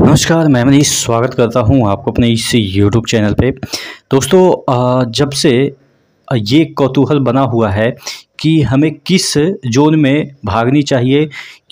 नमस्कार मैं मनीष स्वागत करता हूं आपको अपने इस यूट्यूब चैनल पे दोस्तों जब से ये कौतूहल बना हुआ है कि हमें किस जोन में भागनी चाहिए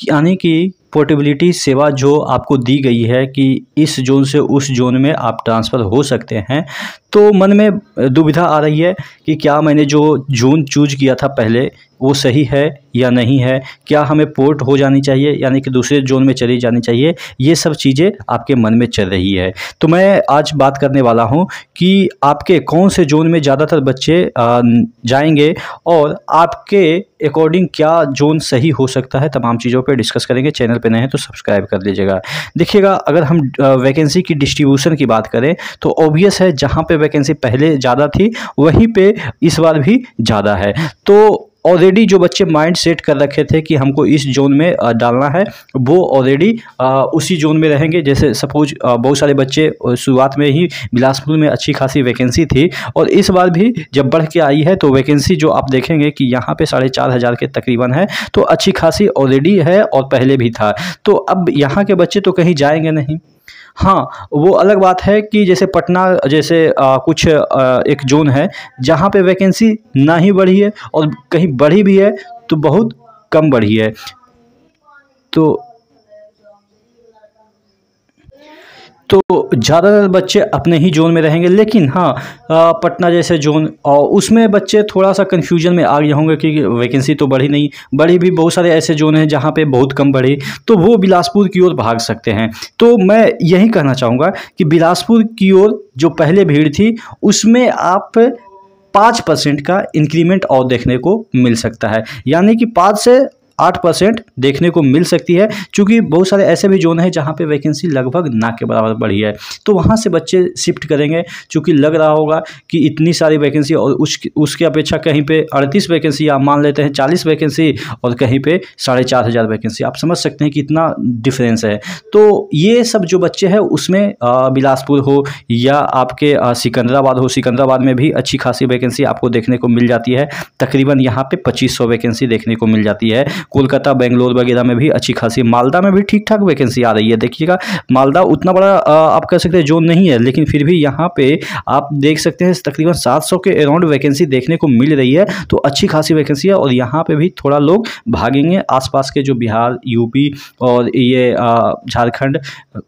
यानी कि पोर्टेबिलिटी सेवा जो आपको दी गई है कि इस जोन से उस जोन में आप ट्रांसफ़र हो सकते हैं तो मन में दुविधा आ रही है कि क्या मैंने जो जोन चूज किया था पहले वो सही है या नहीं है क्या हमें पोर्ट हो जानी चाहिए यानी कि दूसरे जोन में चली जानी चाहिए ये सब चीज़ें आपके मन में चल रही है तो मैं आज बात करने वाला हूँ कि आपके कौन से जोन में ज़्यादातर बच्चे जाएंगे और आपके अकॉर्डिंग क्या जोन सही हो सकता है तमाम चीज़ों पर डिस्कस करेंगे चैनल पर नए हैं तो सब्सक्राइब कर लीजिएगा देखिएगा अगर हम वैकेंसी की डिस्ट्रीब्यूशन की बात करें तो ऑब्वियस है जहाँ पर वैकेंसी पहले ज़्यादा थी वहीं पे इस बार भी ज़्यादा है तो ऑलरेडी जो बच्चे माइंड सेट कर रखे थे कि हमको इस जोन में डालना है वो ऑलरेडी उसी जोन में रहेंगे जैसे सपोज बहुत सारे बच्चे शुरुआत में ही बिलासपुर में अच्छी खासी वैकेंसी थी और इस बार भी जब बढ़ के आई है तो वैकेंसी जो आप देखेंगे कि यहाँ पे साढ़े चार हज़ार के तकरीबन है तो अच्छी खासी ऑलरेडी है और पहले भी था तो अब यहाँ के बच्चे तो कहीं जाएंगे नहीं हाँ वो अलग बात है कि जैसे पटना जैसे आ, कुछ आ, एक जोन है जहाँ पे वैकेंसी ना ही बढ़ी है और कहीं बढ़ी भी है तो बहुत कम बढ़ी है तो तो ज़्यादातर बच्चे अपने ही जोन में रहेंगे लेकिन हाँ पटना जैसे जोन और उसमें बच्चे थोड़ा सा कन्फ्यूजन में आ गए होंगे कि वैकेंसी तो बढ़ी नहीं बढ़ी भी बहुत सारे ऐसे जोन हैं जहाँ पे बहुत कम बढ़ी तो वो बिलासपुर की ओर भाग सकते हैं तो मैं यही कहना चाहूँगा कि बिलासपुर की ओर जो पहले भीड़ थी उसमें आप पाँच परसेंट का इंक्रीमेंट और देखने को मिल सकता है यानी कि पाँच से आठ परसेंट देखने को मिल सकती है क्योंकि बहुत सारे ऐसे भी जोन है जहाँ पे वैकेंसी लगभग ना के बराबर बढ़ी है तो वहाँ से बच्चे शिफ्ट करेंगे चूँकि लग रहा होगा कि इतनी सारी वैकेंसी और उस उसके अपेक्षा कहीं पे अड़तीस वैकेंसी आप मान लेते हैं चालीस वैकेंसी और कहीं पे साढ़े चार हज़ार वैकेंसी आप समझ सकते हैं कि इतना डिफरेंस है तो ये सब जो बच्चे हैं उसमें बिलासपुर हो या आपके सिकंदराबाद हो सिकंदराबाद में भी अच्छी खासी वैकेंसी आपको देखने को मिल जाती है तकरीबन यहाँ पर पच्चीस वैकेंसी देखने को मिल जाती है कोलकाता बेंगलोर वगैरह में भी अच्छी खासी मालदा में भी ठीक ठाक वैकेंसी आ रही है देखिएगा मालदा उतना बड़ा आप कह सकते हैं जोन नहीं है लेकिन फिर भी यहाँ पे आप देख सकते हैं तकरीबन 700 के अराउंड वैकेंसी देखने को मिल रही है तो अच्छी खासी वैकेंसी है और यहाँ पर भी थोड़ा लोग भागेंगे आस के जो बिहार यूपी और ये झारखंड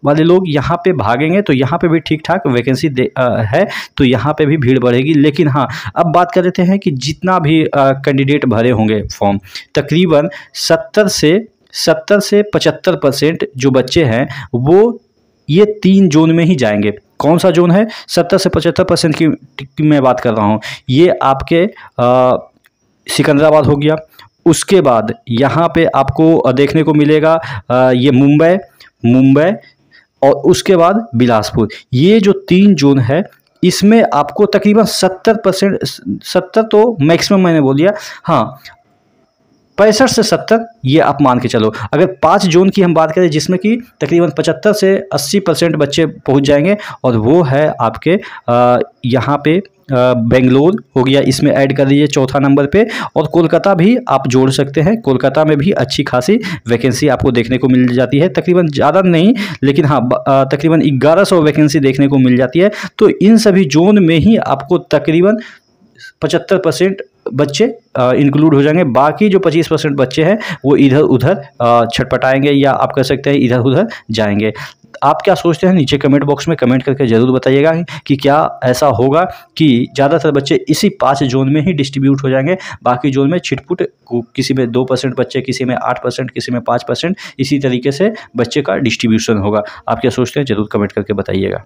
वाले लोग यहाँ पर भागेंगे तो यहाँ पर भी ठीक ठाक वैकेंसी है तो यहाँ पर भी भीड़ बढ़ेगी लेकिन हाँ अब बात कर लेते हैं कि जितना भी कैंडिडेट भरे होंगे फॉर्म तकरीबन सत्तर से सत्तर से पचहत्तर परसेंट जो बच्चे हैं वो ये तीन जोन में ही जाएंगे कौन सा जोन है सत्तर से पचहत्तर परसेंट की, की मैं बात कर रहा हूँ ये आपके सिकंदराबाद हो गया उसके बाद यहाँ पे आपको देखने को मिलेगा आ, ये मुंबई मुंबई और उसके बाद बिलासपुर ये जो तीन जोन है इसमें आपको तकरीबन सत्तर परसेंट सत्तर तो मैक्सिमम मैंने बोल दिया हाँ पैंसठ से सत्तर ये आप मान के चलो अगर पाँच जोन की हम बात करें जिसमें कि तकरीबन पचहत्तर से अस्सी परसेंट बच्चे पहुंच जाएंगे और वो है आपके यहाँ पे बेंगलोर हो गया इसमें ऐड कर लीजिए चौथा नंबर पे और कोलकाता भी आप जोड़ सकते हैं कोलकाता में भी अच्छी खासी वैकेंसी आपको देखने को मिल जाती है तकरीबन ज़्यादा नहीं लेकिन हाँ तकरीबन ग्यारह सौ वैकेंसी देखने को मिल जाती है तो इन सभी जोन में ही आपको तकरीबन पचहत्तर परसेंट बच्चे इंक्लूड हो जाएंगे बाकी जो 25 परसेंट बच्चे हैं वो इधर उधर छटपटाएंगे या आप कह सकते हैं इधर उधर जाएंगे आप क्या सोचते हैं नीचे कमेंट बॉक्स में कमेंट करके ज़रूर बताइएगा कि क्या ऐसा होगा कि ज़्यादातर बच्चे इसी पाँच जोन में ही डिस्ट्रीब्यूट हो जाएंगे बाकी जोन में छिटपुट किसी में दो परसेंट बच्चे किसी में आठ परसेंट किसी में पाँच परसेंट इसी तरीके से बच्चे का डिस्ट्रीब्यूशन होगा आप क्या सोचते हैं ज़रूर कमेंट करके बताइएगा